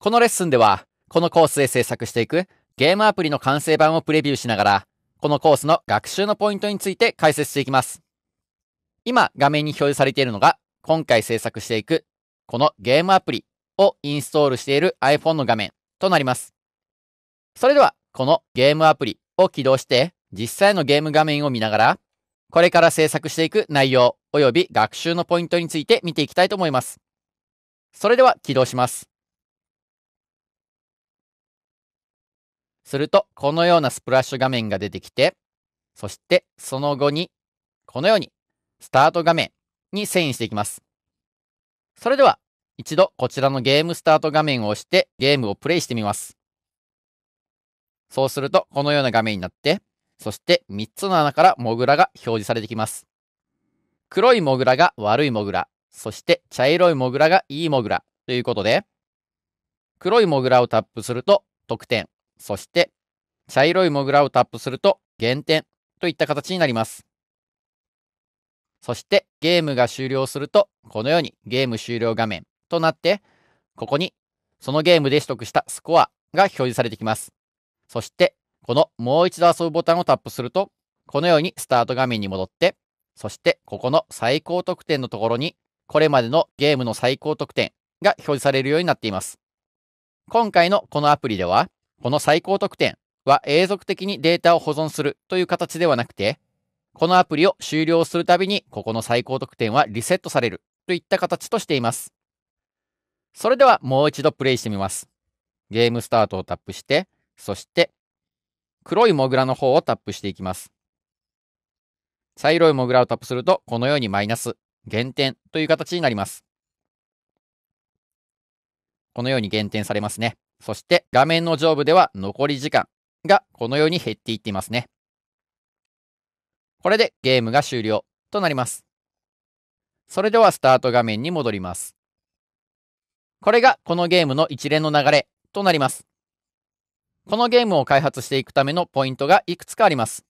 このレッスンでは、このコースで制作していくゲームアプリの完成版をプレビューしながら、このコースの学習のポイントについて解説していきます。今画面に表示されているのが、今回制作していくこのゲームアプリをインストールしている iPhone の画面となります。それでは、このゲームアプリを起動して、実際のゲーム画面を見ながら、これから制作していく内容及び学習のポイントについて見ていきたいと思います。それでは起動します。すると、このようなスプラッシュ画面が出てきて、そしてその後に、このように、スタート画面に遷移していきます。それでは、一度こちらのゲームスタート画面を押して、ゲームをプレイしてみます。そうすると、このような画面になって、そして3つの穴からモグラが表示されてきます。黒いモグラが悪いモグラ、そして茶色いモグラがいいモグラということで、黒いモグラをタップすると得点、そして、茶色いモグラをタップすると減点といった形になります。そしてゲームが終了するとこのようにゲーム終了画面となってここにそのゲームで取得したスコアが表示されてきます。そしてこのもう一度遊ぶボタンをタップするとこのようにスタート画面に戻ってそしてここの最高得点のところにこれまでのゲームの最高得点が表示されるようになっています。今回のこのアプリではこの最高得点は永続的にデータを保存するという形ではなくて、このアプリを終了するたびに、ここの最高得点はリセットされるといった形としています。それではもう一度プレイしてみます。ゲームスタートをタップして、そして黒いモグラの方をタップしていきます。茶色いモグラをタップすると、このようにマイナス、減点という形になります。このように減点されますね。そして画面の上部では残り時間がこのように減っていっていますね。これでゲームが終了となります。それではスタート画面に戻ります。これがこのゲームの一連の流れとなります。このゲームを開発していくためのポイントがいくつかあります。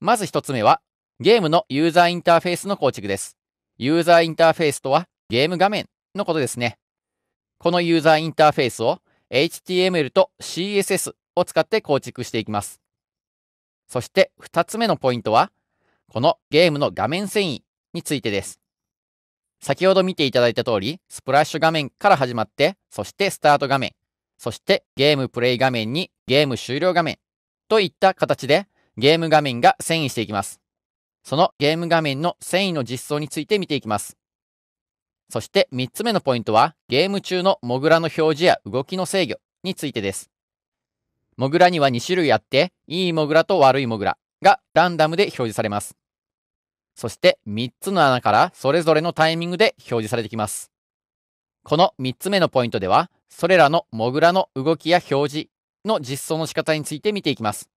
まず1つ目は、ゲームのユーザーインターフェースの構築です。ユーザーインターフェースとは、ゲーム画面のことですね。このユーザーインターフェースを HTML と CSS を使って構築していきます。そして2つ目のポイントは、このゲームの画面遷移についてです。先ほど見ていただいた通り、スプラッシュ画面から始まって、そしてスタート画面、そしてゲームプレイ画面にゲーム終了画面といった形でゲーム画面が遷移していきます。そのゲーム画面の遷移の実装について見ていきます。そして3つ目のポイントは、ゲーム中のモグラの表示や動きの制御についてです。モグラには2種類あって、いいモグラと悪いモグラがランダムで表示されます。そして3つの穴からそれぞれのタイミングで表示されてきます。この3つ目のポイントでは、それらのモグラの動きや表示の実装の仕方について見ていきます。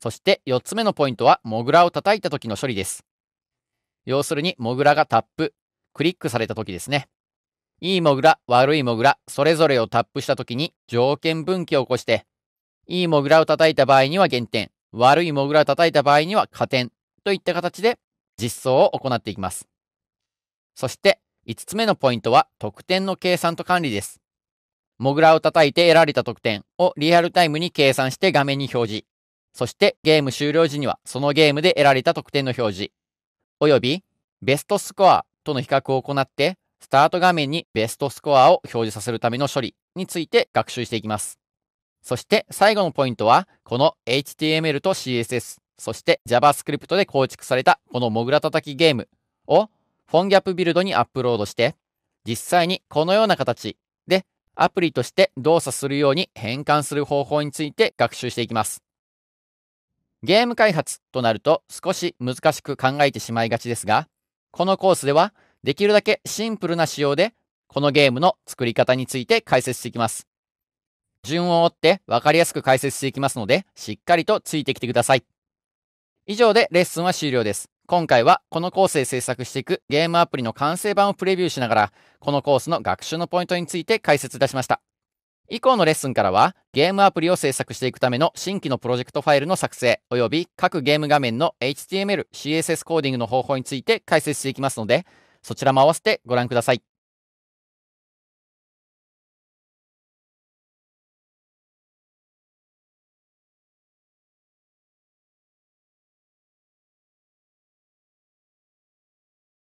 そして4つ目のポイントは、モグラを叩いた時の処理です。要するに、モグラがタップ、クリックされた時ですね。いいモグラ、悪いモグラ、それぞれをタップした時に条件分岐を起こして、いいモグラを叩いた場合には減点、悪いモグラを叩いた場合には加点といった形で実装を行っていきます。そして5つ目のポイントは得点の計算と管理です。モグラを叩いて得られた得点をリアルタイムに計算して画面に表示。そしてゲーム終了時にはそのゲームで得られた得点の表示。およびベストスコアとの比較を行って、スタート画面にベストスコアを表示させるための処理について学習していきます。そして最後のポイントは、この HTML と CSS、そして JavaScript で構築されたこのモグラ叩きゲームをフォンギャップビルドにアップロードして、実際にこのような形でアプリとして動作するように変換する方法について学習していきます。ゲーム開発となると少し難しく考えてしまいがちですが、このコースでは、できるだけシンプルな仕様で、このゲームの作り方について解説していきます。順を追って分かりやすく解説していきますので、しっかりとついてきてください。以上でレッスンは終了です。今回はこのコースで制作していくゲームアプリの完成版をプレビューしながら、このコースの学習のポイントについて解説いたしました。以降のレッスンからは、ゲームアプリを制作していくための新規のプロジェクトファイルの作成、及び各ゲーム画面の HTML、CSS コーディングの方法について解説していきますので、そちらも合わせてご覧ください。